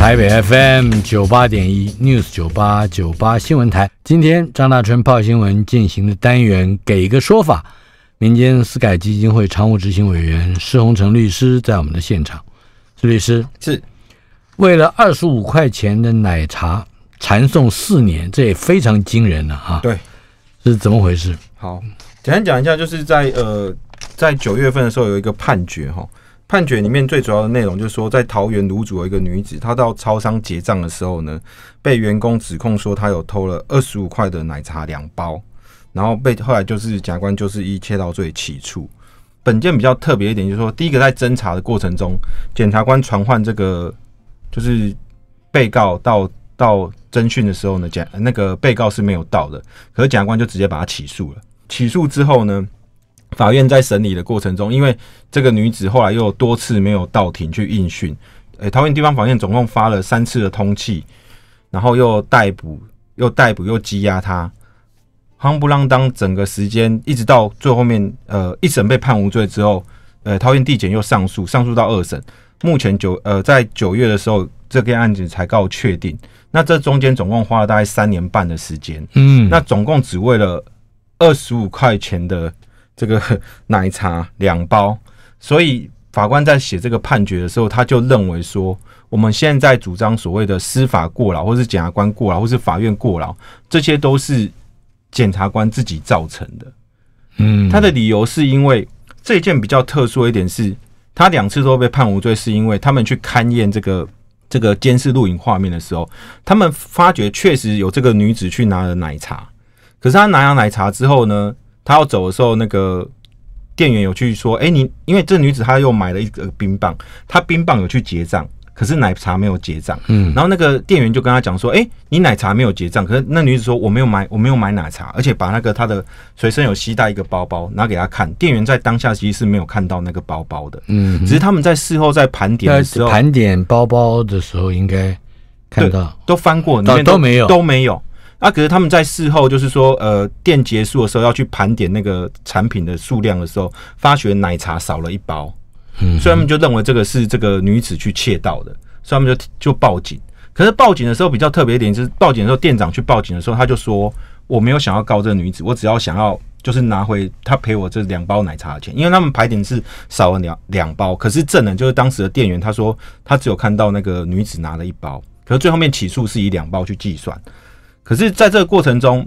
台北 FM 九八点一 News 九八九八新闻台，今天张大春泡新闻进行的单元，给一个说法。民间私改基金会常务执行委员施洪成律师在我们的现场，施律师是，为了二十五块钱的奶茶缠送四年，这也非常惊人了哈。对，是怎么回事？好，简单讲一下，就是在呃，在九月份的时候有一个判决哈。判决里面最主要的内容就是说，在桃园煮竹一个女子，她到超商结账的时候呢，被员工指控说她有偷了二十五块的奶茶两包，然后被后来就是检察官就是一切到最起诉。本件比较特别一点就是说，第一个在侦查的过程中，检察官传唤这个就是被告到到侦讯的时候呢，检那个被告是没有到的，可是检察官就直接把他起诉了。起诉之后呢？法院在审理的过程中，因为这个女子后来又多次没有到庭去应讯，呃，桃园地方法院总共发了三次的通气，然后又逮捕，又逮捕，又羁押她，夯不啷当，整个时间一直到最后面，呃，一审被判无罪之后，呃，桃园地检又上诉，上诉到二审，目前九呃在九月的时候，这个案子才告确定，那这中间总共花了大概三年半的时间，嗯，那总共只为了二十五块钱的。这个 奶茶两包，所以法官在写这个判决的时候，他就认为说，我们现在主张所谓的司法过劳，或是检察官过劳，或是法院过劳，这些都是检察官自己造成的。嗯，他的理由是因为这件比较特殊一点是，他两次都被判无罪，是因为他们去勘验这个这个监视录影画面的时候，他们发觉确实有这个女子去拿了奶茶，可是他拿了奶茶之后呢？他要走的时候，那个店员有去说：“哎，你因为这女子她又买了一个冰棒，她冰棒有去结账，可是奶茶没有结账。”嗯，然后那个店员就跟他讲说：“哎，你奶茶没有结账。”可是那女子说：“我没有买，我没有买奶茶，而且把那个她的随身有携带一个包包拿给他看。”店员在当下其实是没有看到那个包包的，嗯，只是他们在事后在盘点的时候盘点包包的时候应该看到都翻过，都都没有都没有。啊，可是他们在事后就是说，呃，店结束的时候要去盘点那个产品的数量的时候，发觉奶茶少了一包，所以他们就认为这个是这个女子去窃盗的，所以他们就就报警。可是报警的时候比较特别一点，就是报警的时候店长去报警的时候，他就说我没有想要告这个女子，我只要想要就是拿回他赔我这两包奶茶的钱，因为他们牌点是少了两两包，可是证人就是当时的店员，他说他只有看到那个女子拿了一包，可是最后面起诉是以两包去计算。可是，在这个过程中，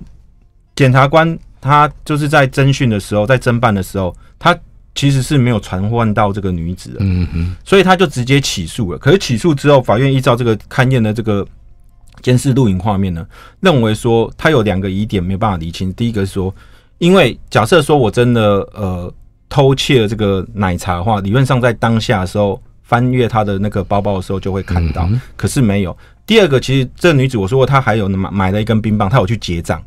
检察官他就是在侦讯的时候，在侦办的时候，他其实是没有传唤到这个女子，嗯哼，所以他就直接起诉了。可是起诉之后，法院依照这个勘验的这个监视录影画面呢，认为说他有两个疑点没有办法厘清。第一个是说，因为假设说我真的呃偷窃这个奶茶的话，理论上在当下的时候翻阅他的那个包包的时候就会看到，可是没有。第二个，其实这女子我说过，她还有买买了一根冰棒，她有去结账，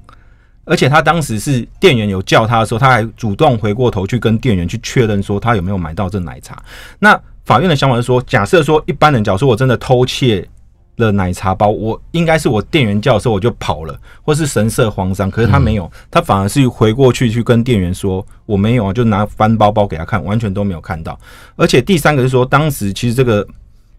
而且她当时是店员有叫她的时候，她还主动回过头去跟店员去确认说她有没有买到这奶茶。那法院的想法是说，假设说一般人，假说我真的偷窃了奶茶包，我应该是我店员叫的时候我就跑了，或是神色慌张，可是她没有，她反而是回过去去跟店员说我没有啊，就拿翻包包给他看，完全都没有看到。而且第三个是说，当时其实这个。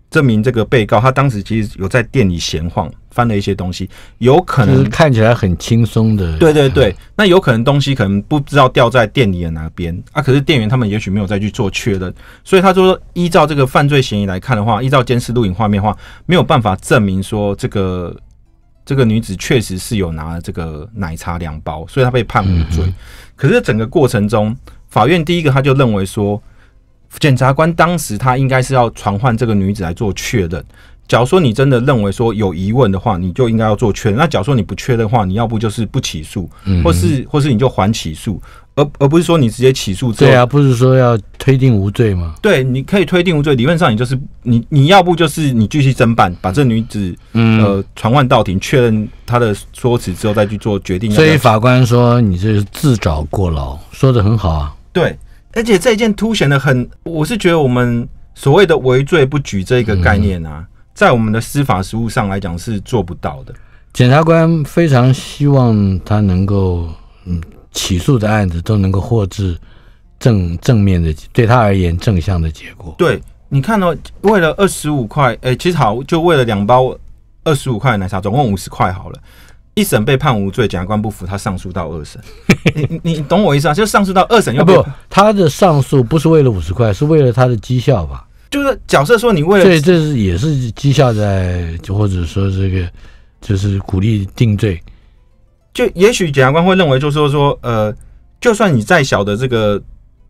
证明这个被告，他当时其实有在店里闲晃，翻了一些东西，有可能看起来很轻松的。对对对，那有可能东西可能不知道掉在店里的哪边啊，可是店员他们也许没有再去做确认，所以他说依照这个犯罪嫌疑来看的话，依照监视录影画面的话，没有办法证明说这个这个女子确实是有拿了这个奶茶两包，所以她被判无罪。可是整个过程中，法院第一个他就认为说。检察官当时他应该是要传唤这个女子来做确认。假如说你真的认为说有疑问的话，你就应该要做确认。那假如说你不确认的话，你要不就是不起诉，或是或是你就还起诉，而而不是说你直接起诉。对啊，不是说要推定无罪吗？对，你可以推定无罪。理论上，你就是你你要不就是你继续侦办，把这女子呃传唤到庭确认她的说辞之后再去做决定。所以法官说你这是自找过劳，说的很好啊。对。而且这件凸显的很，我是觉得我们所谓的“为罪不举”这一个概念啊，在我们的司法实务上来讲是做不到的。检察官非常希望他能够，嗯，起诉的案子都能够获致正正面的，对他而言正向的结果。对，你看到为了二十五块，哎，其实好，就为了两包二十五块奶茶，总共五十块好了。一审被判无罪，检察官不服，他上诉到二审。你你懂我意思啊？就上诉到二审又不？他的上诉不是为了五十块，是为了他的绩效吧？就是假设说你为了，所以这是也是绩效在，或者说这个就是鼓励定罪。就也许检察官会认为，就是说，说呃，就算你再小的这个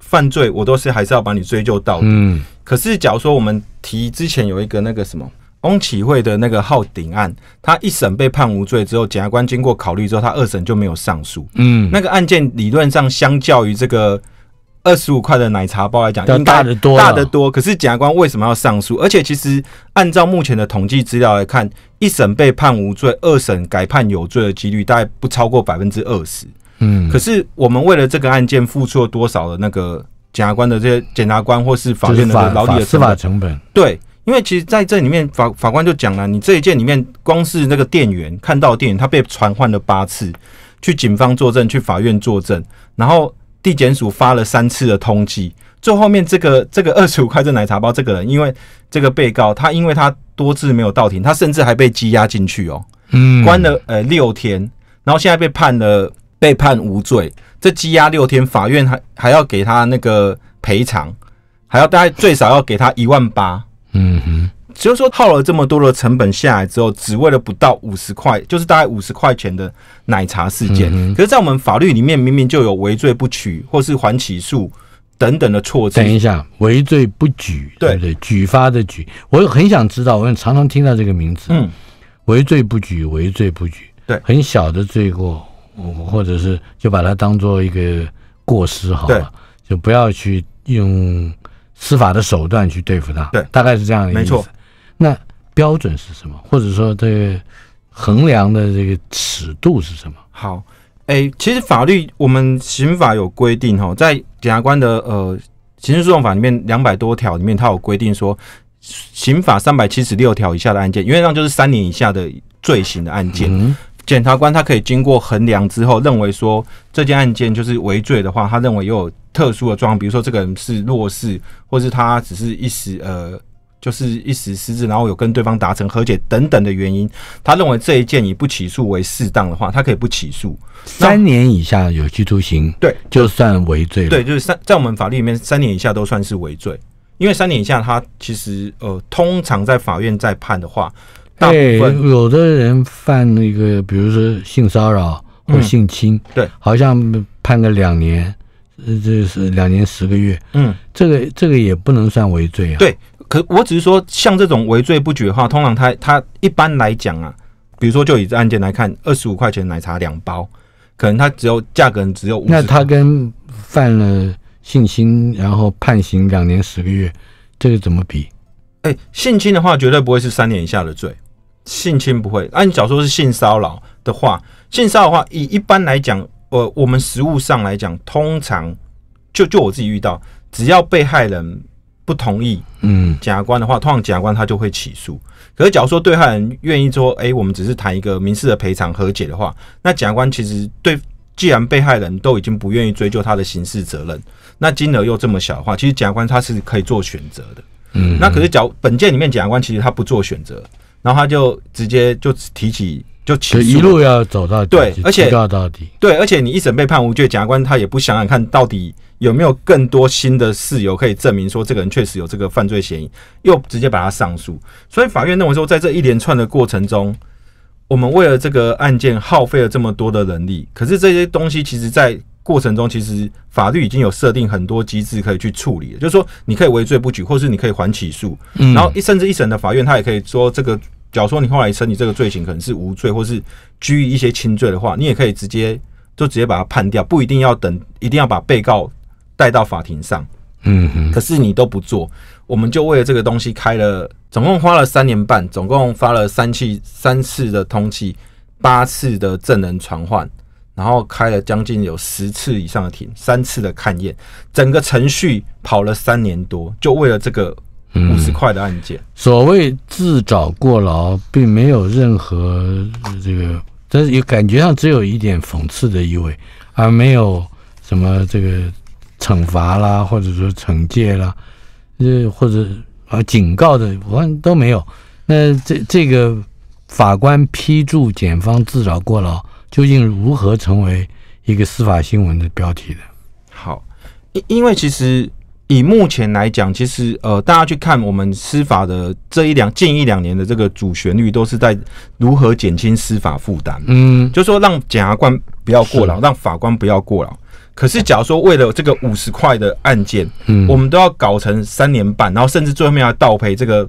犯罪，我都是还是要把你追究到。嗯。可是假如说我们提之前有一个那个什么。翁启惠的那个号顶案，他一审被判无罪之后，检察官经过考虑之后，他二审就没有上诉。嗯，那个案件理论上相较于这个二十五块的奶茶包来讲，要大得多，大得多。可是检察官为什么要上诉？而且，其实按照目前的统计资料来看，一审被判无罪，二审改判有罪的几率大概不超过百分之二十。嗯，可是我们为了这个案件付出了多少的那个检察官的这些检察官或是法院的劳力、司法成本？对。因为其实在这里面，法法官就讲了，你这一件里面，光是那个店员看到店员，他被传唤了八次，去警方作证，去法院作证，然后地检署发了三次的通缉。最后面这个这个二十五块的奶茶包，这个人因为这个被告，他因为他多次没有到庭，他甚至还被羁押进去哦，关了呃六天，然后现在被判了被判无罪，这羁押六天，法院还还要给他那个赔偿，还要大概最少要给他一万八。嗯哼，就是说耗了这么多的成本下来之后，只为了不到五十块，就是大概五十块钱的奶茶事件。可是，在我们法律里面，明明就有“围罪不取或是“缓起诉”等等的措辞。等一下，“围罪不举”，对不对？举发的举，我很想知道，我也常常听到这个名字。嗯，“唯罪不举”，“围罪不举”，对，很小的罪过，或者是就把它当做一个过失好了，就不要去用。司法的手段去对付他，对，大概是这样的意思。那标准是什么？或者说这个衡量的这个尺度是什么？好，哎，其实法律我们刑法有规定哈，在检察官的呃刑事诉讼法里面，两百多条里面，它有规定说，刑法三百七十六条以下的案件，原则上就是三年以下的罪行的案件。检察官他可以经过衡量之后，认为说这件案件就是违罪的话，他认为有特殊的状况，比如说这个人是弱势，或是他只是一时呃，就是一时失智，然后有跟对方达成和解等等的原因，他认为这一件以不起诉为适当的话，他可以不起诉三年以下有期徒刑，对，就算违罪，对，就是三在我们法律里面三年以下都算是违罪，因为三年以下他其实呃，通常在法院在判的话。对，有的人犯那个，比如说性骚扰或性侵，对，好像判个两年，这是两年十个月，嗯，这个这个也不能算违罪啊。对，可我只是说，像这种违罪不举的话，通常他他一般来讲啊，比如说就以这案件来看，二十五块钱奶茶两包，可能他只有价格只有那他跟犯了性侵，然后判刑两年十个月，这个怎么比？哎，性侵的话，绝对不会是三年以下的罪。性侵不会。那你假如说是性骚扰的话，性骚扰的话，以一般来讲，呃，我们实务上来讲，通常就就我自己遇到，只要被害人不同意，嗯，检察官的话，通常检察官他就会起诉。可是，假如说被害人愿意说，哎，我们只是谈一个民事的赔偿和解的话，那检察官其实对，既然被害人都已经不愿意追究他的刑事责任，那金额又这么小的话，其实检察官他是可以做选择的。嗯，那可是，假本件里面检察官其实他不做选择。然后他就直接就提起就起诉，一路要走到对，而且到到底对，而且你一审被判无罪，检察官他也不想想看到底有没有更多新的事由可以证明说这个人确实有这个犯罪嫌疑，又直接把他上诉。所以法院认为说，在这一连串的过程中，我们为了这个案件耗费了这么多的能力，可是这些东西其实在过程中其实法律已经有设定很多机制可以去处理，就是说你可以为罪不举，或是你可以缓起诉，然后甚至一审的法院他也可以说这个。假如说你后来审理这个罪行可能是无罪或是拘一些轻罪的话，你也可以直接就直接把它判掉，不一定要等，一定要把被告带到法庭上。嗯，可是你都不做，我们就为了这个东西开了，总共花了三年半，总共发了三期三次的通气，八次的证人传唤，然后开了将近有十次以上的庭，三次的勘验，整个程序跑了三年多，就为了这个。五十块的案件，所谓自找过劳，并没有任何这个，但是有感觉上只有一点讽刺的意味，而没有什么这个惩罚啦，或者说惩戒啦，这或者啊警告的，我看都没有。那这这个法官批注，检方自找过劳，究竟如何成为一个司法新闻的标题的？好，因因为其实。以目前来讲，其实呃，大家去看我们司法的这一两近一两年的这个主旋律，都是在如何减轻司法负担。嗯，就说让检察官不要过劳，让法官不要过劳。可是，假如说为了这个五十块的案件，嗯，我们都要搞成三年半，然后甚至最后面要倒赔这个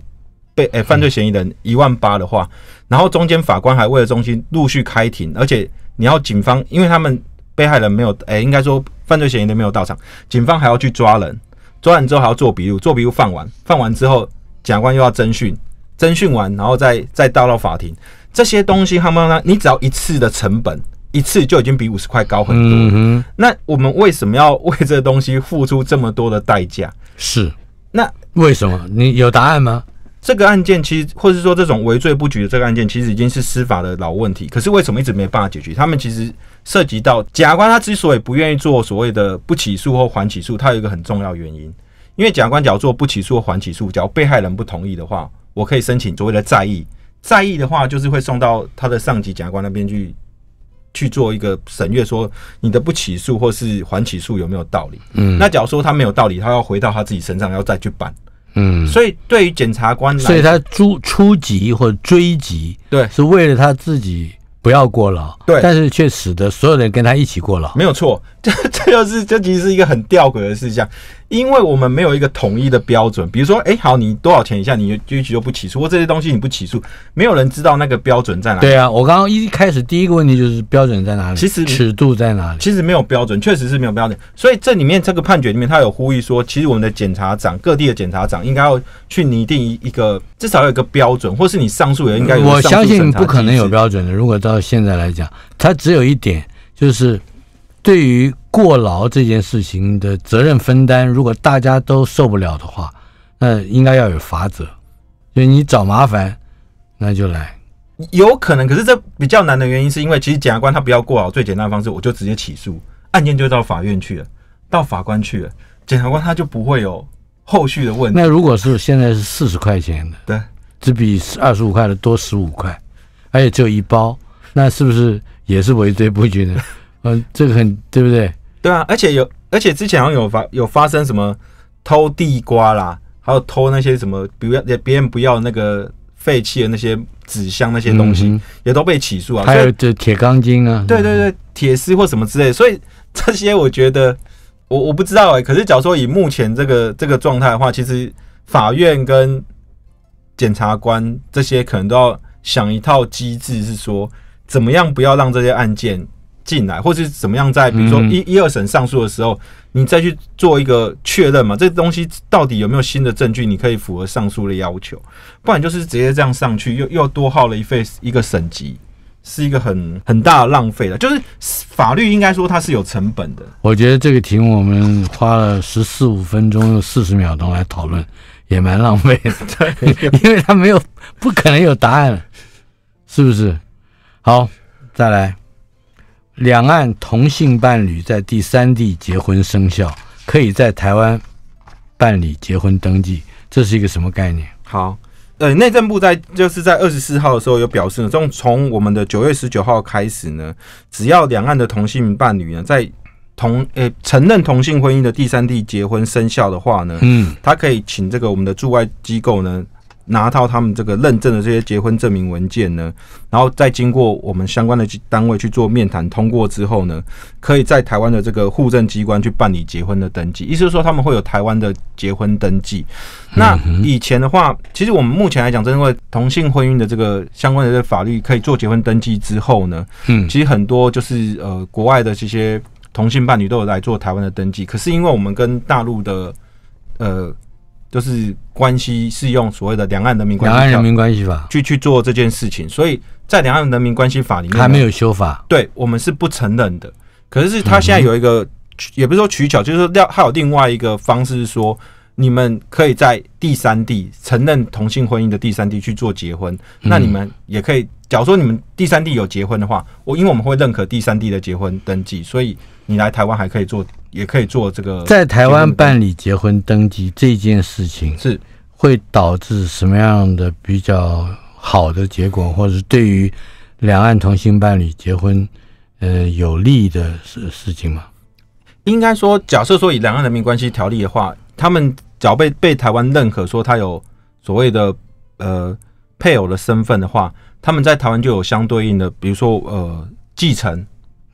被诶犯罪嫌疑人一万八的话，然后中间法官还为了中心陆续开庭，而且你要警方，因为他们被害人没有诶，应该说犯罪嫌疑人没有到场，警方还要去抓人。抓完之后还要做笔录，做笔录放完，放完之后，法官又要侦讯，侦讯完，然后再再到到法庭，这些东西他们呢，你只要一次的成本，一次就已经比五十块高很多。那我们为什么要为这个东西付出这么多的代价？是，那为什么？你有答案吗？这个案件其实，或是说这种围罪不举的这个案件，其实已经是司法的老问题，可是为什么一直没办法解决？他们其实。涉及到检察官他之所以不愿意做所谓的不起诉或缓起诉，他有一个很重要原因，因为检察官要做不起诉或缓起诉，假如被害人不同意的话，我可以申请所谓的在意，在意的话，就是会送到他的上级检察官那边去去做一个审阅，说你的不起诉或是缓起诉有没有道理。嗯，那假如说他没有道理，他要回到他自己身上要再去办。嗯，所以对于检察官，所以他初初级或追级，对，是为了他自己。不要过劳，对，但是却使得所有人跟他一起过劳，没有错。这就 是这其实是一个很吊诡的事项，因为我们没有一个统一的标准。比如说，哎，好，你多少钱以下，你就就不起诉？或这些东西你不起诉，没有人知道那个标准在哪里。对啊，我刚刚一开始第一个问题就是标准在哪里，其实尺度在哪里？其实没有标准，确实是没有标准。所以这里面这个判决里面，他有呼吁说，其实我们的检察长，各地的检察长应该要去拟定一个至少有一个标准，或是你上诉也应该有。我相信不可能有标准的。如果到现在来讲，它只有一点就是。对于过劳这件事情的责任分担，如果大家都受不了的话，那应该要有法则。就你找麻烦，那就来，有可能。可是这比较难的原因，是因为其实检察官他不要过劳，最简单的方式，我就直接起诉，案件就到法院去了，到法官去了，检察官他就不会有后续的问题。那如果是现在是四十块钱的，对，只比二十五块的多十五块，而且只有一包，那是不是也是为非不均呢？嗯，这个很对不对？对啊，而且有，而且之前好像有发有发生什么偷地瓜啦，还有偷那些什么，比如要别人不要那个废弃的那些纸箱那些东西，也都被起诉啊。还有这铁钢筋啊，对对对，铁丝或什么之类。所以这些我觉得，我我不知道哎。可是，假如说以目前这个这个状态的话，其实法院跟检察官这些可能都要想一套机制，是说怎么样不要让这些案件。进来，或是怎么样？在比如说一一二审上诉的时候，你再去做一个确认嘛？这东西到底有没有新的证据？你可以符合上诉的要求，不然就是直接这样上去，又又多耗了一份一个省级，是一个很很大的浪费的，就是法律应该说它是有成本的。我觉得这个题目我们花了十四五分钟，又四十秒钟来讨论，也蛮浪费的，因为它没有不可能有答案，是不是？好，再来。两岸同性伴侣在第三地结婚生效，可以在台湾办理结婚登记，这是一个什么概念？好，呃，内政部在就是在二十四号的时候有表示呢，从从我们的九月十九号开始呢，只要两岸的同性伴侣呢在同诶承认同性婚姻的第三地结婚生效的话呢，嗯，他可以请这个我们的驻外机构呢。拿到他们这个认证的这些结婚证明文件呢，然后再经过我们相关的单位去做面谈通过之后呢，可以在台湾的这个户政机关去办理结婚的登记。意思是说，他们会有台湾的结婚登记。那以前的话，其实我们目前来讲，正因为同性婚姻的这个相关的这法律可以做结婚登记之后呢，嗯，其实很多就是呃国外的这些同性伴侣都有来做台湾的登记。可是因为我们跟大陆的呃。就是关系是用所谓的两岸人民关系，两岸人民关系法去去做这件事情，所以在两岸人民关系法里面还没有修法，对我们是不承认的。可是他现在有一个，也不是说取巧，就是说要还有另外一个方式是说，你们可以在第三地承认同性婚姻的第三地去做结婚，那你们也可以。假如说你们第三地有结婚的话，我因为我们会认可第三地的结婚登记，所以你来台湾还可以做。也可以做这个，在台湾办理结婚登记这件事情是会导致什么样的比较好的结果，或者是对于两岸同性伴侣结婚呃有利的事事情吗？应该说，假设说以两岸人民关系条例的话，他们只要被被台湾认可说他有所谓的呃配偶的身份的话，他们在台湾就有相对应的，比如说呃继承，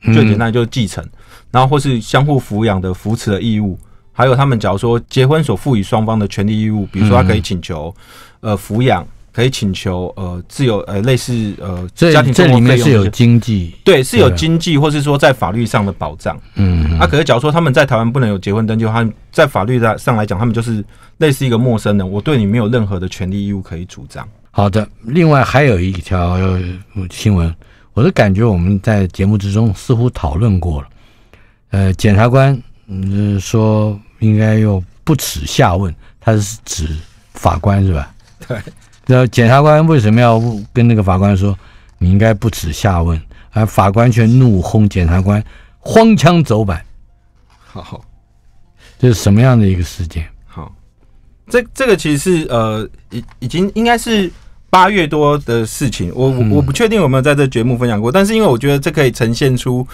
最简单就是继承。然后，或是相互抚养的扶持的义务，还有他们，假如说结婚所赋予双方的权利义务，比如说他可以请求呃抚养，可以请求呃自由呃类似呃家庭这里面是有经济，对，是有经济，或是说在法律上的保障。嗯，啊可是假如说他们在台湾不能有结婚登记，他在法律上来讲，他们就是类似一个陌生人，我对你没有任何的权利义务可以主张。好的，另外还有一条新闻，我的感觉我们在节目之中似乎讨论过了。呃，检察官，说应该要不耻下问，他是指法官是吧？对。那检察官为什么要跟那个法官说你应该不耻下问？而法官却怒轰检察官，荒腔走板。好，这是什么样的一个事件？好，这这个其实是呃，已已经应该是八月多的事情。我我我不确定有没有在这节目分享过，但是因为我觉得这可以呈现出。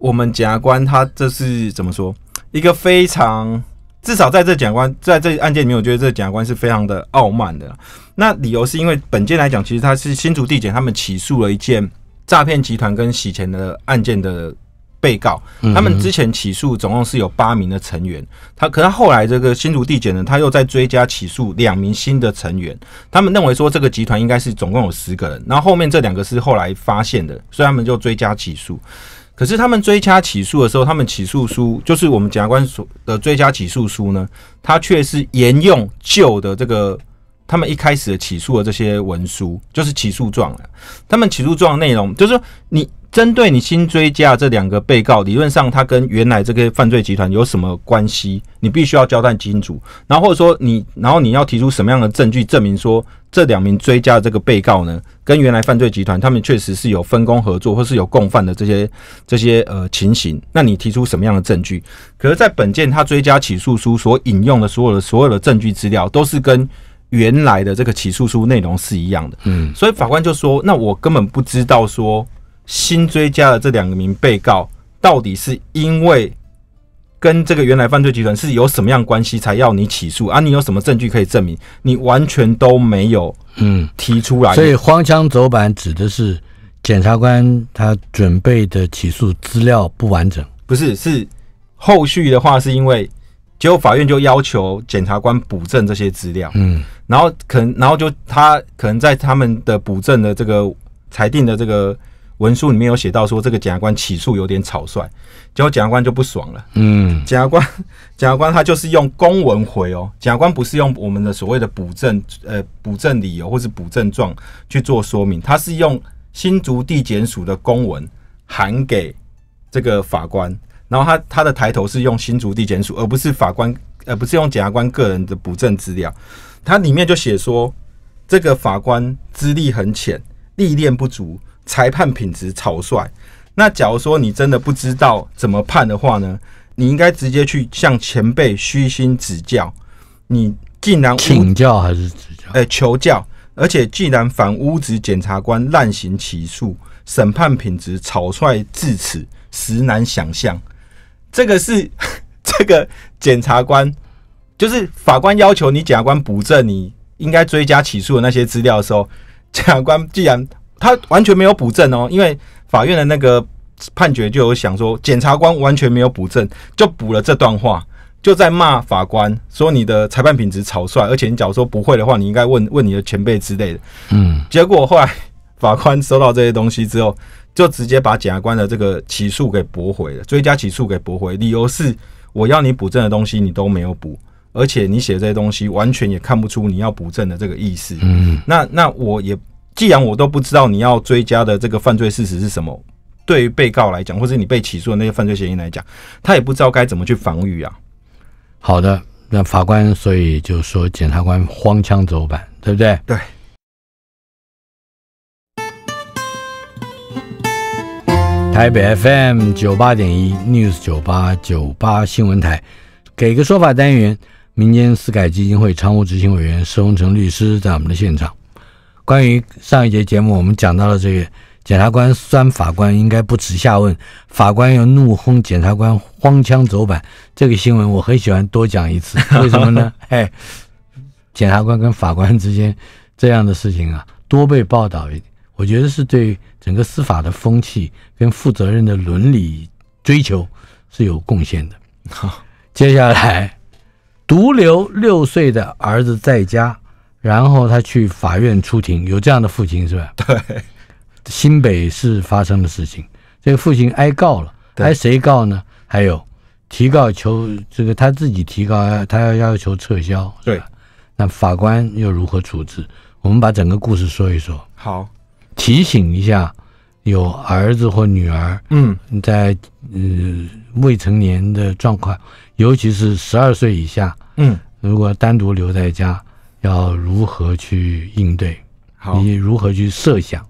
我们检察官他这是怎么说？一个非常至少在这检察官在这案件里面，我觉得这检察官是非常的傲慢的。那理由是因为本件来讲，其实他是新竹地检他们起诉了一件诈骗集团跟洗钱的案件的被告。他们之前起诉总共是有八名的成员，他可是后来这个新竹地检呢，他又在追加起诉两名新的成员。他们认为说这个集团应该是总共有十个人，然后后面这两个是后来发现的，所以他们就追加起诉。可是他们追加起诉的时候，他们起诉书就是我们检察官所的追加起诉书呢，他却是沿用旧的这个他们一开始的起诉的这些文书，就是起诉状了。他们起诉状内容就是说你。针对你新追加这两个被告，理论上他跟原来这个犯罪集团有什么关系？你必须要交代清楚。然后或者说你，然后你要提出什么样的证据证明说这两名追加的这个被告呢，跟原来犯罪集团他们确实是有分工合作或是有共犯的这些这些呃情形？那你提出什么样的证据？可是，在本件他追加起诉书所引用的所有的所有的证据资料，都是跟原来的这个起诉书内容是一样的。嗯，所以法官就说：，那我根本不知道说。新追加的这两名被告，到底是因为跟这个原来犯罪集团是有什么样关系，才要你起诉？啊，你有什么证据可以证明？你完全都没有，嗯，提出来。所以“荒腔走板”指的是检察官他准备的起诉资料不完整，不是？是后续的话，是因为结果法院就要求检察官补证这些资料，嗯，然后可能，然后就他可能在他们的补证的这个裁定的这个。文书里面有写到说，这个检察官起诉有点草率，结果检察官就不爽了。嗯，检察官，检察官他就是用公文回哦。检察官不是用我们的所谓的补证呃补证理由或是补证状去做说明，他是用新竹地检署的公文函给这个法官，然后他他的抬头是用新竹地检署，而不是法官，而不是用检察官个人的补证资料。他里面就写说，这个法官资历很浅，历练不足。裁判品质草率，那假如说你真的不知道怎么判的话呢？你应该直接去向前辈虚心指教。你竟然请教还是指教？哎，求教。而且既然反污职检察官滥行起诉，审判品质草率至此，实难想象。这个是 这个检察官，就是法官要求你检察官补正，你应该追加起诉的那些资料的时候，检察官既然。他完全没有补证哦，因为法院的那个判决就有想说，检察官完全没有补证，就补了这段话，就在骂法官说你的裁判品质草率，而且你假如说不会的话，你应该问问你的前辈之类的。嗯，结果后来法官收到这些东西之后，就直接把检察官的这个起诉给驳回了，追加起诉给驳回，理由是我要你补证的东西你都没有补，而且你写这些东西完全也看不出你要补证的这个意思。嗯，那那我也。既然我都不知道你要追加的这个犯罪事实是什么，对于被告来讲，或者你被起诉的那些犯罪嫌疑来讲，他也不知道该怎么去防御啊。好的，那法官，所以就说检察官荒腔走板，对不对？对。台北 FM 九八点一 News 九八九八新闻台，给个说法单元，民间私改基金会常务执行委员施洪成律师在我们的现场。关于上一节节目，我们讲到了这个检察官酸法官应该不耻下问，法官又怒轰检察官荒腔走板这个新闻，我很喜欢多讲一次。为什么呢？哎，检察官跟法官之间这样的事情啊，多被报道一点，我觉得是对整个司法的风气跟负责任的伦理追求是有贡献的。好，接下来独留六岁的儿子在家。然后他去法院出庭，有这样的父亲是吧？对，新北市发生的事情，这个父亲挨告了，挨谁告呢？还有提告求这个他自己提告，他要要求撤销，对。那法官又如何处置？我们把整个故事说一说。好，提醒一下，有儿子或女儿，嗯，在嗯未成年的状况，尤其是十二岁以下，嗯，如果单独留在家。要如何去应对？好，你如何去设想？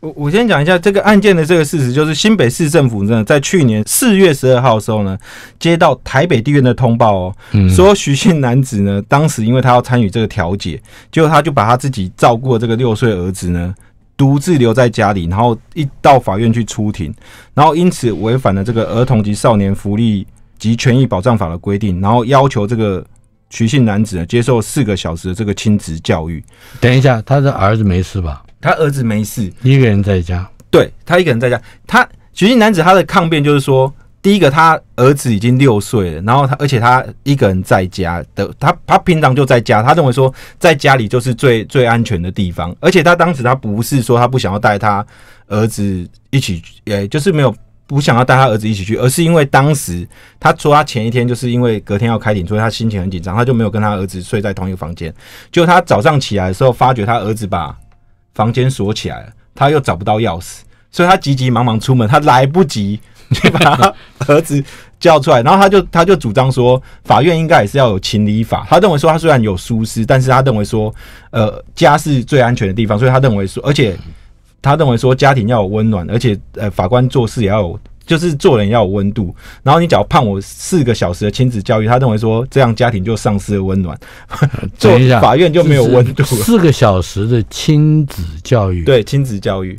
我我先讲一下这个案件的这个事实，就是新北市政府呢，在去年四月十二号的时候呢，接到台北地院的通报哦，说徐姓男子呢，当时因为他要参与这个调解，结果他就把他自己照顾的这个六岁儿子呢，独自留在家里，然后一到法院去出庭，然后因此违反了这个儿童及少年福利及权益保障法的规定，然后要求这个。徐姓男子呢接受四个小时的这个亲子教育。等一下，他的儿子没事吧？他儿子没事，一个人在家。对他一个人在家。他徐姓男子他的抗辩就是说，第一个他儿子已经六岁了，然后他而且他一个人在家的，他他平常就在家，他认为说在家里就是最最安全的地方，而且他当时他不是说他不想要带他儿子一起，呃，就是没有。不想要带他儿子一起去，而是因为当时他说他前一天就是因为隔天要开庭，所以他心情很紧张，他就没有跟他儿子睡在同一个房间。就他早上起来的时候，发觉他儿子把房间锁起来了，他又找不到钥匙，所以他急急忙忙出门，他来不及去把他儿子叫出来。然后他就他就主张说，法院应该也是要有情理法。他认为说他虽然有疏失，但是他认为说，呃，家是最安全的地方，所以他认为说，而且。他认为说家庭要有温暖，而且呃，法官做事也要有，就是做人要有温度。然后你只要判我四个小时的亲子教育，他认为说这样家庭就丧失了温暖，做法院就没有温度。四个小时的亲子教育，对亲子教育、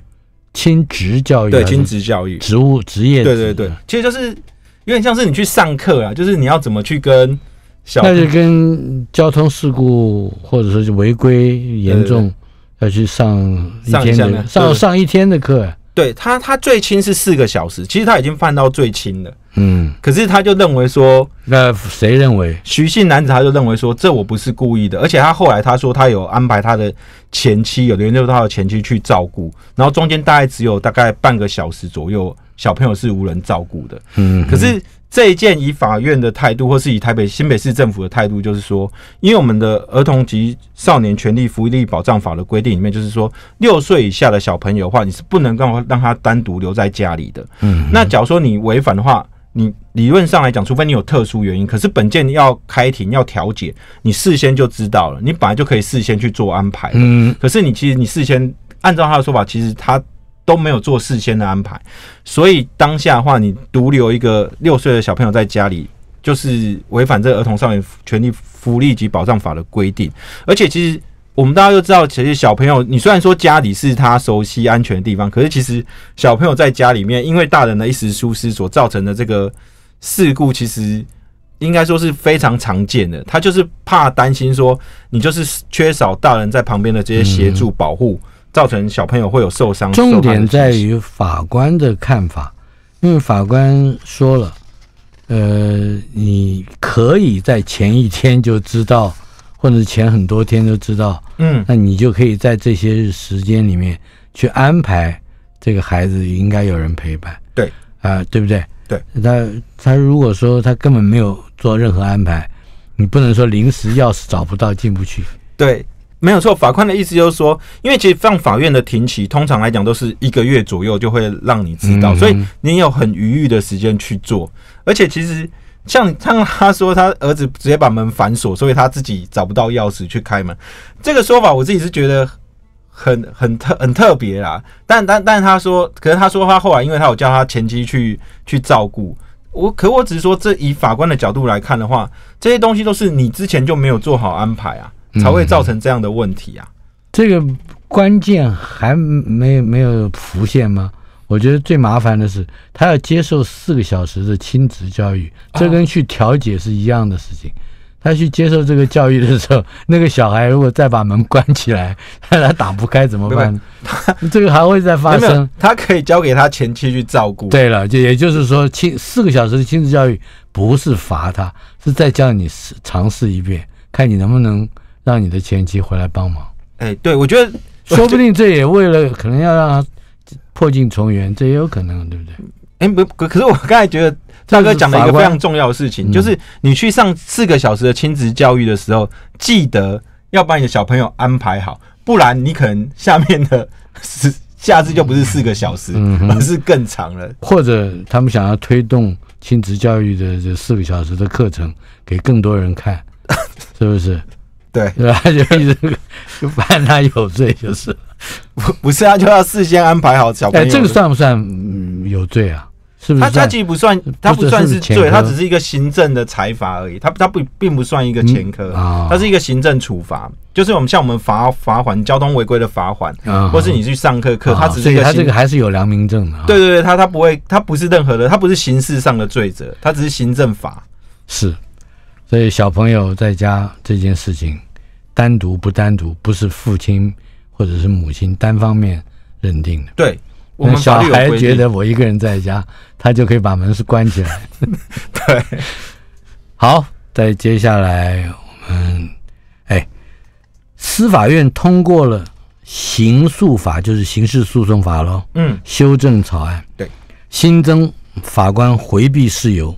亲职教育、对亲职教育、职务职业，对对对，其实就是有点像是你去上课啊，就是你要怎么去跟小，那就跟交通事故或者是违规严重。要去上上一天上上一天的课，对他他最轻是四个小时，其实他已经犯到最轻了。嗯，可是他就认为说，那谁认为徐姓男子他就认为说，这我不是故意的，而且他后来他说他有安排他的前妻，有联络他的前妻去照顾，然后中间大概只有大概半个小时左右，小朋友是无人照顾的。嗯，可是。这一件以法院的态度，或是以台北新北市政府的态度，就是说，因为我们的《儿童及少年权利福利保障法》的规定里面，就是说，六岁以下的小朋友的话，你是不能够让他单独留在家里的。嗯。那假如说你违反的话，你理论上来讲，除非你有特殊原因，可是本件要开庭要调解，你事先就知道了，你本来就可以事先去做安排。嗯。可是你其实你事先按照他的说法，其实他。都没有做事先的安排，所以当下的话，你独留一个六岁的小朋友在家里，就是违反这儿童少年权利福利及保障法的规定。而且，其实我们大家都知道，其实小朋友，你虽然说家里是他熟悉安全的地方，可是其实小朋友在家里面，因为大人的一时疏失所造成的这个事故，其实应该说是非常常见的。他就是怕担心说，你就是缺少大人在旁边的这些协助保护。造成小朋友会有受伤，重点在于法官的看法，因为法官说了，呃，你可以在前一天就知道，或者前很多天就知道，嗯，那你就可以在这些时间里面去安排这个孩子应该有人陪伴，对，啊，对不对？对，他他如果说他根本没有做任何安排，你不能说临时钥匙找不到进不去，对。没有错，法官的意思就是说，因为其实像法院的停期，通常来讲都是一个月左右就会让你知道，所以你有很余裕的时间去做。而且其实像像他说，他儿子直接把门反锁，所以他自己找不到钥匙去开门，这个说法我自己是觉得很很特很特别啦。但但但是他说，可是他说他后来因为他有叫他前妻去去照顾我，可我只是说，这以法官的角度来看的话，这些东西都是你之前就没有做好安排啊。才会造成这样的问题啊，这个关键还没没有浮现吗？我觉得最麻烦的是，他要接受四个小时的亲子教育，这跟去调解是一样的事情。他去接受这个教育的时候，那个小孩如果再把门关起来，他打不开怎么办？这个还会再发生。他可以交给他前妻去照顾。对了，就也就是说，亲四个小时的亲子教育不是罚他，是再叫你试尝试一遍，看你能不能。让你的前妻回来帮忙。哎，对，我觉得说不定这也为了 可能要让他破镜重圆，这也有可能，对不对？哎，不，可可是我刚才觉得大哥讲了一个非常重要的事情，就是你去上四个小时的亲子教育的时候，记得要把你的小朋友安排好，不然你可能下面的下次就不是四个小时，而是更长了。或者他们想要推动亲子教育的这四个小时的课程给更多人看，是不是？对，对吧？就直就判他有罪就是，不不是他就要事先安排好小朋友。哎，这个算不算有罪啊？是不是？他他其实不算，他不算是罪，他只是一个行政的裁罚而已。他他不并不算一个前科啊，他是一个行政处罚，就是我们像我们罚罚款交通违规的罚缓，或是你去上课课，他只是一个。他这个还是有良民证的。对对对，他他不会，他不是任何的，他不是刑事上的罪责，他只是行政法是。所以小朋友在家这件事情，单独不单独，不是父亲或者是母亲单方面认定的。对，们小孩觉得我一个人在家，他就可以把门是关起来。对，好，再接下来我们，哎，司法院通过了刑诉法，就是刑事诉讼法喽，嗯，修正草案，对，新增法官回避事由。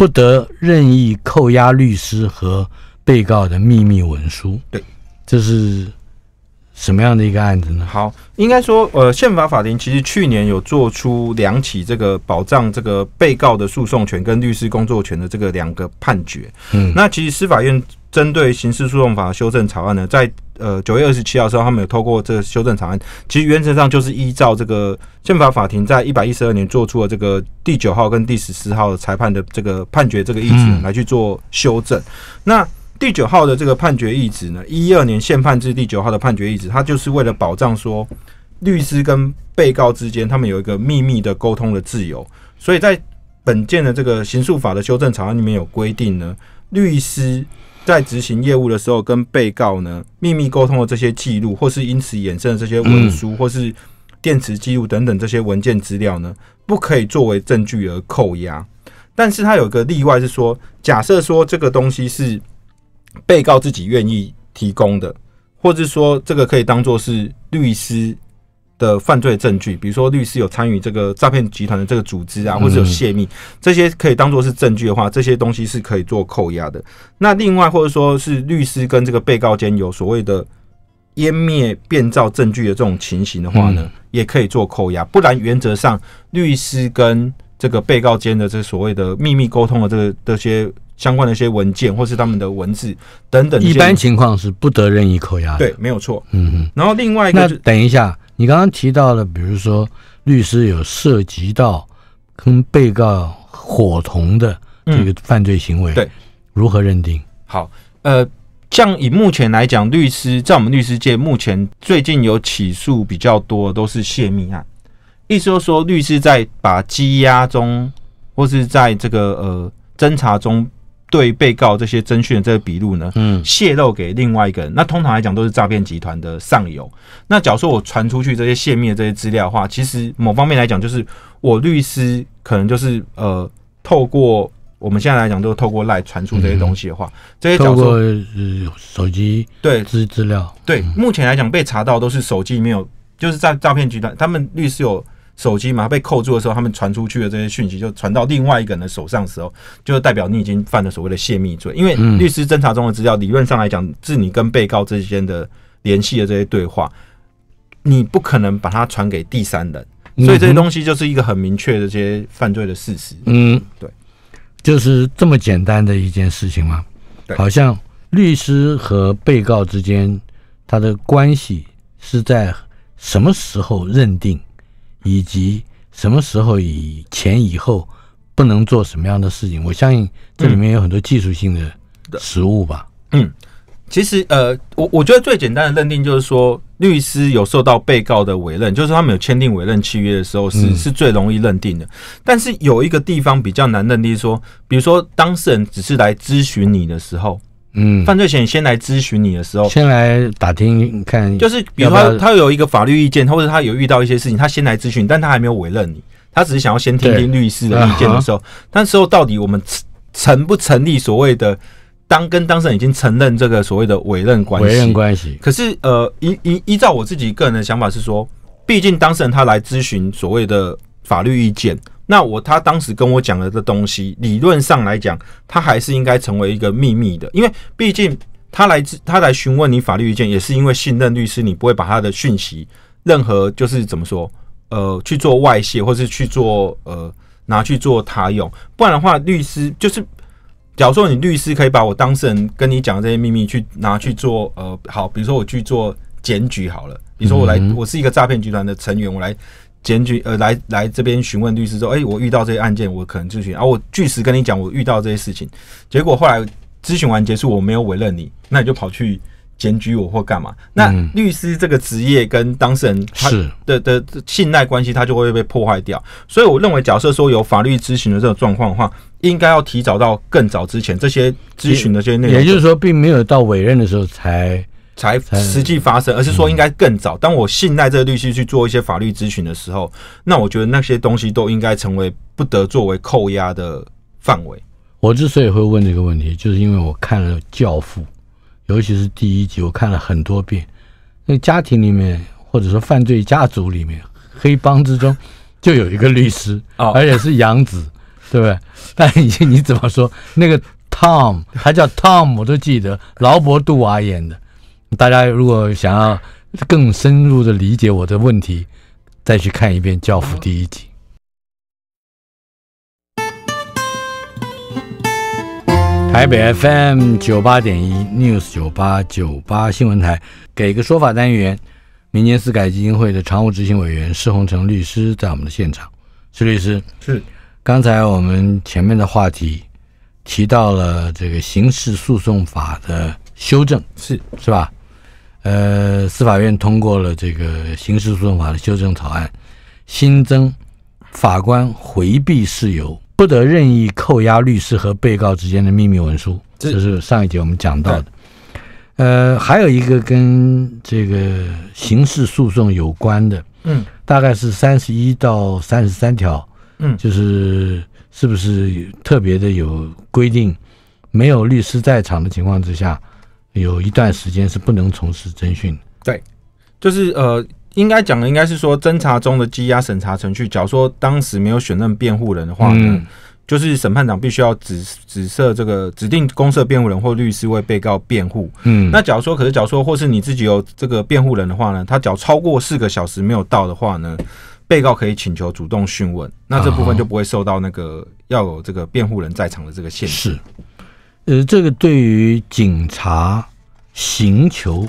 不得任意扣押律师和被告的秘密文书。对，这是什么样的一个案子呢？好，应该说，呃，宪法法庭其实去年有做出两起这个保障这个被告的诉讼权跟律师工作权的这个两个判决。嗯，那其实司法院。针对刑事诉讼法修正草案呢，在呃九月二十七号时候，他们有透过这个修正草案。其实原则上就是依照这个宪法法庭在一百一十二年做出的这个第九号跟第十四号裁判的这个判决这个意思来去做修正。那第九号的这个判决意旨呢，一二年宪判至第九号的判决意旨，它就是为了保障说律师跟被告之间他们有一个秘密的沟通的自由。所以在本件的这个刑诉法的修正草案里面有规定呢，律师。在执行业务的时候，跟被告呢秘密沟通的这些记录，或是因此衍生的这些文书，或是电子记录等等这些文件资料呢，不可以作为证据而扣押。但是它有个例外，是说，假设说这个东西是被告自己愿意提供的，或者说这个可以当做是律师。的犯罪证据，比如说律师有参与这个诈骗集团的这个组织啊，或者有泄密，这些可以当做是证据的话，这些东西是可以做扣押的。那另外或者说是律师跟这个被告间有所谓的湮灭、变造证据的这种情形的话呢，也可以做扣押。不然，原则上律师跟这个被告间的这所谓的秘密沟通的这个这些相关的一些文件，或是他们的文字等等，一般情况是不得任意扣押。对，没有错。嗯嗯。然后另外一个，那等一下。你刚刚提到的，比如说律师有涉及到跟被告伙同的这个犯罪行为，对，如何认定？好，呃，像以目前来讲，律师在我们律师界目前最近有起诉比较多，都是泄密案，意思就是说律师在把羁押中或是在这个呃侦查中。对被告这些征讯的这个笔录呢，嗯，泄露给另外一个人，那通常来讲都是诈骗集团的上游。那假如说我传出去这些泄密的这些资料的话，其实某方面来讲，就是我律师可能就是呃，透过我们现在来讲都是透过赖传出这些东西的话，这些透过呃手机对资资料，对目前来讲被查到都是手机面有，就是在诈骗集团他们律师有。手机嘛被扣住的时候，他们传出去的这些讯息就传到另外一个人的手上时候，就代表你已经犯了所谓的泄密罪。因为律师侦查中的资料，理论上来讲，是你跟被告之间的联系的这些对话，你不可能把它传给第三人，所以这东西就是一个很明确的这些犯罪的事实。嗯，对，就是这么简单的一件事情吗？好像律师和被告之间他的关系是在什么时候认定？以及什么时候以前以后不能做什么样的事情，我相信这里面有很多技术性的实物吧。嗯，其实呃，我我觉得最简单的认定就是说，律师有受到被告的委任，就是他们有签订委任契约的时候，是是最容易认定的。但是有一个地方比较难认定，说比如说当事人只是来咨询你的时候。嗯，犯罪嫌先来咨询你的时候，先来打听看，就是比如说他有一个法律意见，或者他有遇到一些事情，他先来咨询，但他还没有委任你，他只是想要先听听律师的意见的时候，那时候到底我们成不成立所谓的当跟当事人已经承认这个所谓的委任关系？委任关系。可是呃依依依照我自己个人的想法是说，毕竟当事人他来咨询所谓的法律意见。那我他当时跟我讲了这东西，理论上来讲，他还是应该成为一个秘密的，因为毕竟他来自他来询问你法律意见，也是因为信任律师，你不会把他的讯息任何就是怎么说呃去做外泄，或是去做呃拿去做他用，不然的话律师就是，假如说你律师可以把我当事人跟你讲这些秘密去拿去做呃好，比如说我去做检举好了，比如说我来我是一个诈骗集团的成员，我来。检举呃，来来这边询问律师说，哎，我遇到这些案件，我可能咨询，啊，我据实跟你讲，我遇到这些事情，结果后来咨询完结束，我没有委任你，那你就跑去检举我或干嘛？那律师这个职业跟当事人他的的信赖关系，他就会被破坏掉。所以我认为，假设说有法律咨询的这种状况的话，应该要提早到更早之前，这些咨询的这些内容，也就是说，并没有到委任的时候才。才实际发生，而是说应该更早。当我信赖这个律师去做一些法律咨询的时候，那我觉得那些东西都应该成为不得作为扣押的范围。我之所以会问这个问题，就是因为我看了《教父》，尤其是第一集，我看了很多遍。那家庭里面，或者说犯罪家族里面，黑帮之中就有一个律师，而且是养子，对不对？但你你怎么说？那个 Tom，还叫 Tom，我都记得，劳勃·杜瓦演的。大家如果想要更深入的理解我的问题，再去看一遍《教父》第一集。台北 FM 九八点一 News 九八九八新闻台，给个说法单元。民间四改基金会的常务执行委员施洪成律师在我们的现场。施律师是。刚才我们前面的话题提到了这个刑事诉讼法的修正，是是吧？呃，司法院通过了这个刑事诉讼法的修正草案，新增法官回避事由，不得任意扣押律师和被告之间的秘密文书。这是上一节我们讲到的。呃，还有一个跟这个刑事诉讼有关的，嗯，大概是三十一到三十三条，嗯，就是是不是特别的有规定？没有律师在场的情况之下。有一段时间是不能从事侦讯。对，就是呃，应该讲的应该是说，侦查中的羁押审查程序，假如说当时没有选任辩护人的话呢，就是审判长必须要指指设这个指定公社辩护人或律师为被告辩护。嗯。那假如说，可是假如说，或是你自己有这个辩护人的话呢，他只要超过四个小时没有到的话呢，被告可以请求主动讯问，那这部分就不会受到那个要有这个辩护人在场的这个限制。是。呃，这个对于警察寻求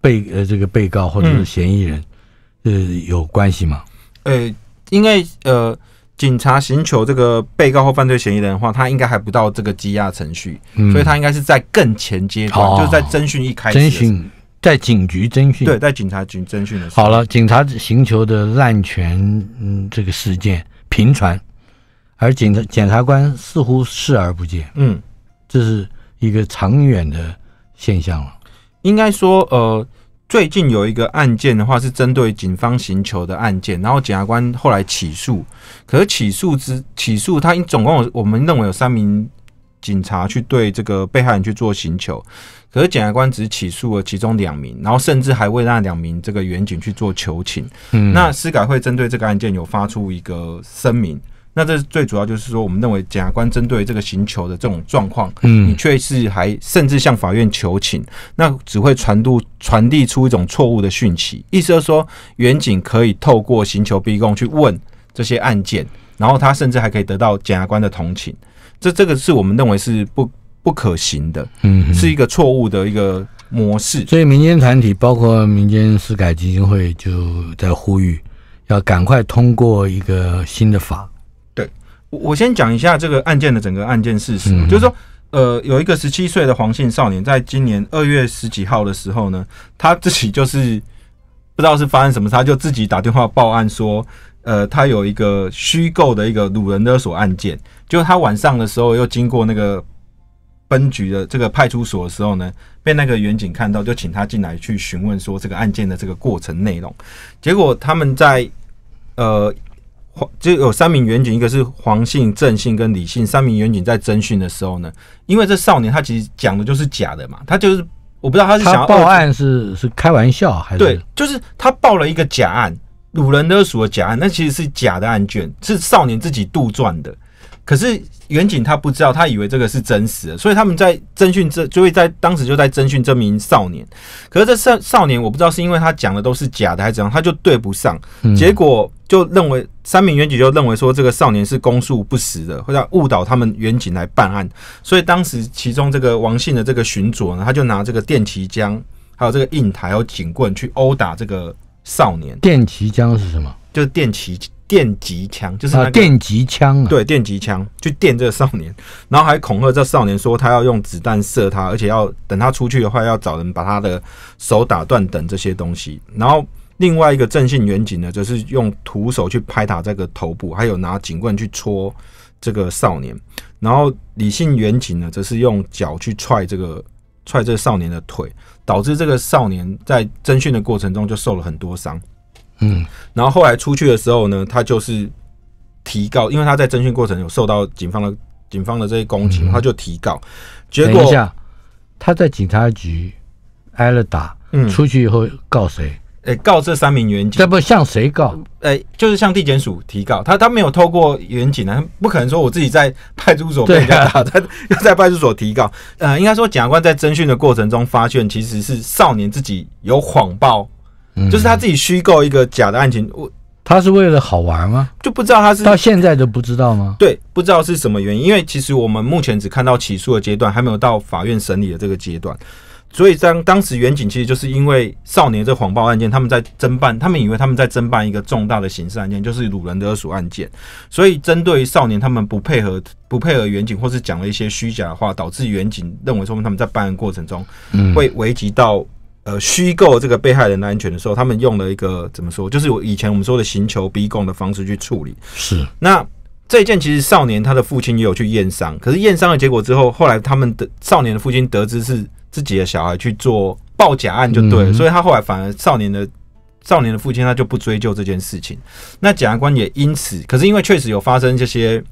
被呃这个被告或者是嫌疑人，呃，有关系吗？呃，因为呃，警察寻求这个被告或犯罪嫌疑人的话，他应该还不到这个羁押程序，所以他应该是在更前阶段，就是在侦讯一开始，侦讯在警局侦讯，对，在警察局侦讯的时候。好了，警察行求的滥权这个事件频传，而警察检察官似乎视而不见。嗯。这是一个长远的现象了。应该说，呃，最近有一个案件的话，是针对警方刑求的案件，然后检察官后来起诉，可是起诉之起诉，他总共有我们认为有三名警察去对这个被害人去做刑求，可是检察官只起诉了其中两名，然后甚至还为那两名这个原警去做求情。嗯，那司改会针对这个案件有发出一个声明。那这最主要，就是说，我们认为检察官针对这个刑求的这种状况，嗯，你却是还甚至向法院求情，那只会传度传递出一种错误的讯息，意思就是说，远景可以透过刑求逼供去问这些案件，然后他甚至还可以得到检察官的同情，这这个是我们认为是不不可行的，嗯，是一个错误的一个模式。所以，民间团体包括民间司改基金会就在呼吁，要赶快通过一个新的法。我先讲一下这个案件的整个案件事实，就是说，呃，有一个十七岁的黄姓少年，在今年二月十几号的时候呢，他自己就是不知道是发生什么，他就自己打电话报案说，呃，他有一个虚构的一个掳人勒索案件，就他晚上的时候又经过那个分局的这个派出所的时候呢，被那个员警看到，就请他进来去询问说这个案件的这个过程内容，结果他们在呃。黄，就有三名远警，一个是黄姓、郑姓跟李姓，三名远警在侦讯的时候呢，因为这少年他其实讲的就是假的嘛，他就是我不知道他是想报案是是开玩笑还是对，就是他报了一个假案，鲁人勒索的假案，那其实是假的案卷，是少年自己杜撰的，可是。远景他不知道，他以为这个是真实的，所以他们在征讯这，就会在当时就在征讯这名少年。可是这少少年，我不知道是因为他讲的都是假的，还是怎样，他就对不上。结果就认为三名远景就认为说这个少年是供述不实的，或者误导他们远景来办案。所以当时其中这个王姓的这个巡佐呢，他就拿这个电旗枪，还有这个印台、还有警棍去殴打这个少年。电旗枪是什么？就是电旗。电击枪就是电击枪，对电击枪去电这个少年，然后还恐吓这少年说他要用子弹射他，而且要等他出去的话要找人把他的手打断等这些东西。然后另外一个正性远景呢，就是用徒手去拍打这个头部，还有拿警棍去戳这个少年。然后理性远景呢，则是用脚去踹这个踹这少年的腿，导致这个少年在侦讯的过程中就受了很多伤。嗯，然后后来出去的时候呢，他就是提告，因为他在侦讯过程有受到警方的警方的这些攻击，他就提告。等一下，他在警察局挨了打，嗯，出去以后告谁？哎，告这三名员警。这不向谁告？哎，就是向地检署提告。他他没有透过员警呢，不可能说我自己在派出所被人家打，他又在派出所提告。呃，应该说，检察官在侦讯的过程中发现，其实是少年自己有谎报。就是他自己虚构一个假的案情，我他是为了好玩吗？就不知道他是到现在都不知道吗？对，不知道是什么原因，因为其实我们目前只看到起诉的阶段，还没有到法院审理的这个阶段，所以在当时，远景其实就是因为少年这谎报案件，他们在侦办，他们以为他们在侦办一个重大的刑事案件，就是掳人二属案件，所以针对少年，他们不配合，不配合远景，或是讲了一些虚假的话，导致远景认为说明他们在办案过程中会危及到。呃，虚构这个被害人的安全的时候，他们用了一个怎么说？就是我以前我们说的刑求逼供的方式去处理。是。那这一件其实少年他的父亲也有去验伤，可是验伤的结果之后，后来他们的少年的父亲得知是自己的小孩去做报假案，就对，了，所以他后来反而少年的少年的父亲他就不追究这件事情。那检察官也因此，可是因为确实有发生这些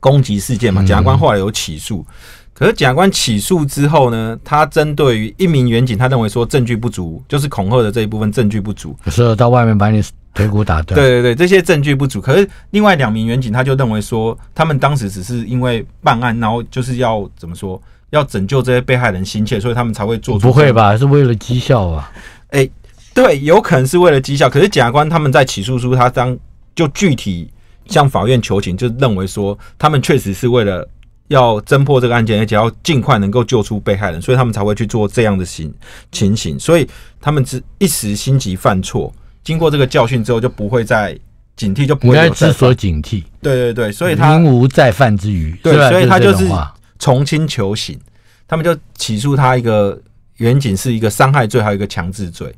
攻击事件嘛，检察官后来有起诉。可是，检察官起诉之后呢？他针对于一名原警，他认为说证据不足，就是恐吓的这一部分证据不足。可是到外面把你腿骨打断。对对对，这些证据不足。可是另外两名原警，他就认为说，他们当时只是因为办案，然后就是要怎么说，要拯救这些被害人心切，所以他们才会做。出。不会吧？是为了绩效啊？哎，对，有可能是为了绩效。可是检察官他们在起诉书，他当就具体向法院求情，就认为说他们确实是为了。要侦破这个案件，而且要尽快能够救出被害人，所以他们才会去做这样的情情形。所以他们只一时心急犯错，经过这个教训之后，就不会再警惕，就不会再所警惕。对对对，所以他无再犯之余，对，所以他就是从轻求刑，他们就起诉他一个。远景是一个伤害罪，还有一个强制罪。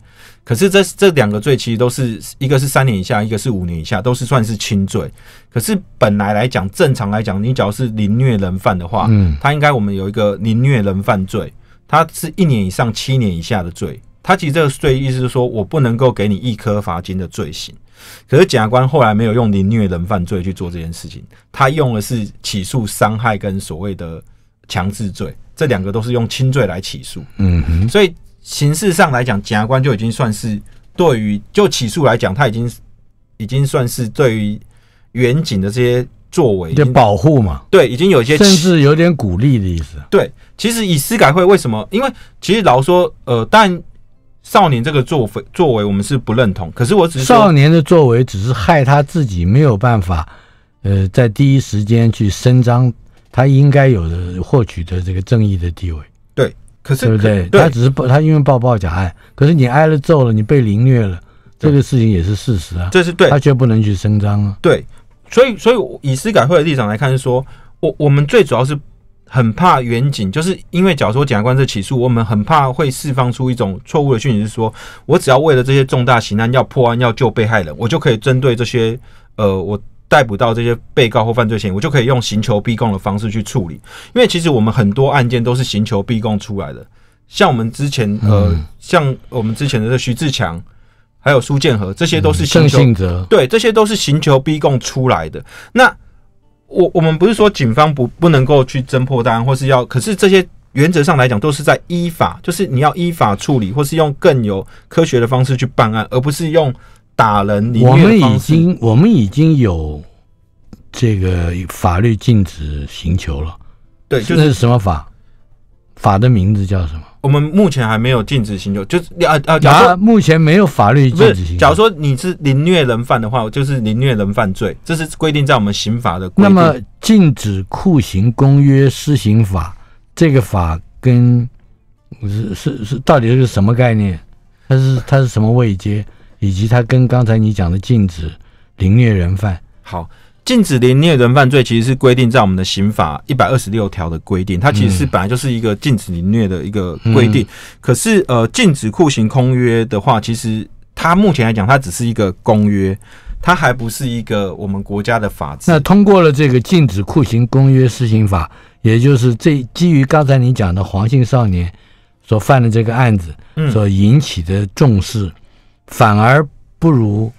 可是这这两个罪其实都是，一个是三年以下，一个是五年以下，都是算是轻罪。可是本来来讲，正常来讲，你只要是凌虐人犯的话，嗯，他应该我们有一个凌虐人犯罪，他是一年以上七年以下的罪。他其实这个罪意思是说我不能够给你一颗罚金的罪行。可是检察官后来没有用凌虐人犯罪去做这件事情，他用的是起诉伤害跟所谓的强制罪。这两个都是用轻罪来起诉，嗯，哼，所以形式上来讲，检察官就已经算是对于就起诉来讲，他已经已经算是对于远景的这些作为的保护嘛？对，已经有一些甚至有点鼓励的意思。对，其实以司改会为什么？因为其实老说呃，但少年这个作作为我们是不认同，可是我只是少年的作为只是害他自己，没有办法呃在第一时间去伸张。他应该有的获取的这个正义的地位，对，可是对不对？他只是报他因为报报假案，可是你挨了揍了，你被凌虐了，这个事情也是事实啊，这是对，他却不能去声张啊。对，所以所以以司改会的立场来看，是说我我们最主要是很怕远景，就是因为假如说检察官这起诉，我们很怕会释放出一种错误的讯息，是说我只要为了这些重大刑案要破案要救被害人，我就可以针对这些呃我。逮捕到这些被告或犯罪嫌疑，我就可以用刑求逼供的方式去处理。因为其实我们很多案件都是刑求逼供出来的，像我们之前呃，像我们之前的徐志强，还有苏建和，这些都是刑求对，这些都是刑求逼供出来的。那我我们不是说警方不不能够去侦破大案，或是要，可是这些原则上来讲，都是在依法，就是你要依法处理，或是用更有科学的方式去办案，而不是用。打人凌虐方式，我们已经我们已经有这个法律禁止刑求了。对，这是什么法？法的名字叫什么？我们目前还没有禁止刑求，就是啊啊。假如目前没有法律禁止刑，假如说你是凌虐人犯的话，就是凌虐人犯罪，这是规定在我们刑法的。那么，禁止酷刑公约施行法这个法跟是是是，到底是什么概念？它是它是什么位阶？以及他跟刚才你讲的禁止凌虐人犯，好，禁止凌虐人犯罪其实是规定在我们的刑法一百二十六条的规定，它其实是本来就是一个禁止凌虐的一个规定。可是呃，禁止酷刑公约的话，其实它目前来讲，它只是一个公约，它还不是一个我们国家的法制。那通过了这个禁止酷刑公约施行法，也就是这基于刚才你讲的黄姓少年所犯的这个案子所引起的重视。反而不如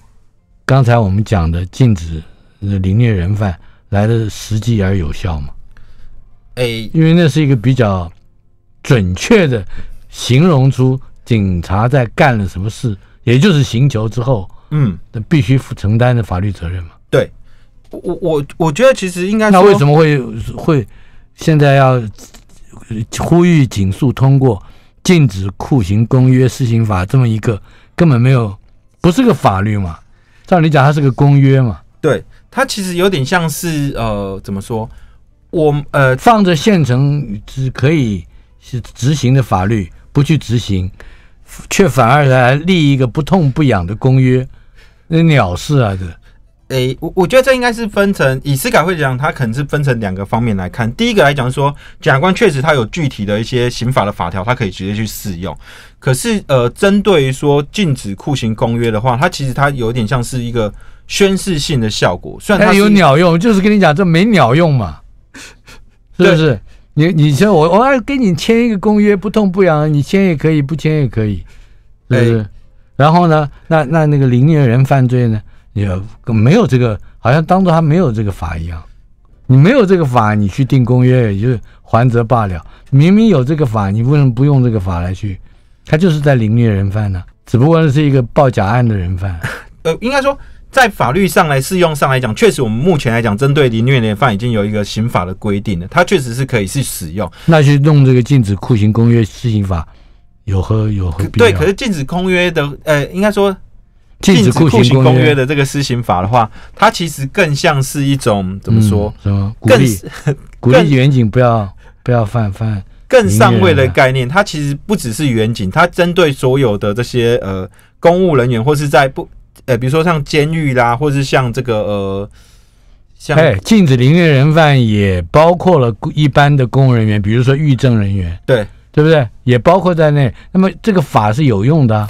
刚才我们讲的禁止凌虐人犯来的实际而有效嘛？哎，因为那是一个比较准确的形容出警察在干了什么事，也就是刑求之后，嗯，必须承担的法律责任嘛。对，我我我觉得其实应该那为什么会会现在要呼吁警速通过禁止酷刑公约施行法这么一个？根本没有，不是个法律嘛？照你讲，它是个公约嘛？对，它其实有点像是呃，怎么说？我呃，放着现成只可以是执行的法律不去执行，却反而来立一个不痛不痒的公约，那鸟事啊！这。诶，我我觉得这应该是分成，以司改会讲，它可能是分成两个方面来看。第一个来讲说，察官确实他有具体的一些刑法的法条，他可以直接去适用。可是，呃，针对于说禁止酷刑公约的话，它其实它有点像是一个宣示性的效果。虽然它有鸟用，就是跟你讲这没鸟用嘛，是不是？你你说我我要跟你签一个公约，不痛不痒，你签也可以，不签也可以，是不是？然后呢，那那那个邻近人犯罪呢？也没有这个，好像当做他没有这个法一样。你没有这个法，你去定公约也就还则罢了。明明有这个法，你为什么不用这个法来去？他就是在凌虐人犯呢，只不过是一个报假案的人犯。呃，应该说，在法律上来适用上来讲，确实我们目前来讲，针对凌虐人犯已经有一个刑法的规定了，它确实是可以去使用。那去弄这个禁止酷刑公约施行法有何有何必要？对，可是禁止公约的，呃，应该说。禁止酷刑公约的这个施行法的话，它其实更像是一种怎么说？什么鼓励 鼓励远景不要不要犯犯更上位的概念？它其实不只是远景，它针对所有的这些呃公务人员，或是在不呃比如说像监狱啦，或是像这个呃，像禁止凌虐人犯也包括了一般的公务人员，比如说狱政人员，对对不对？也包括在内。那么这个法是有用的。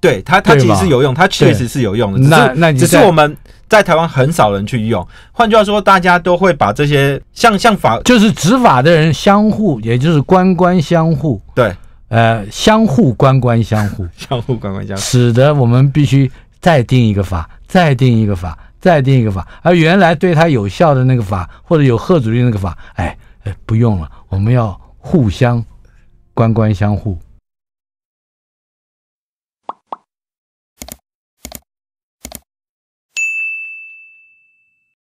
对他，他其实是有用，他确实是有用的，那那只是我们在台湾很少人去用。换句话说，大家都会把这些像像法，就是执法的人相互，也就是官官相护。对，呃，相互官官相护，相互官官相护，使得我们必须再定一个法，再定一个法，再定一个法，而原来对他有效的那个法，或者有贺主力那个法，哎，哎，不用了，我们要互相官官相护。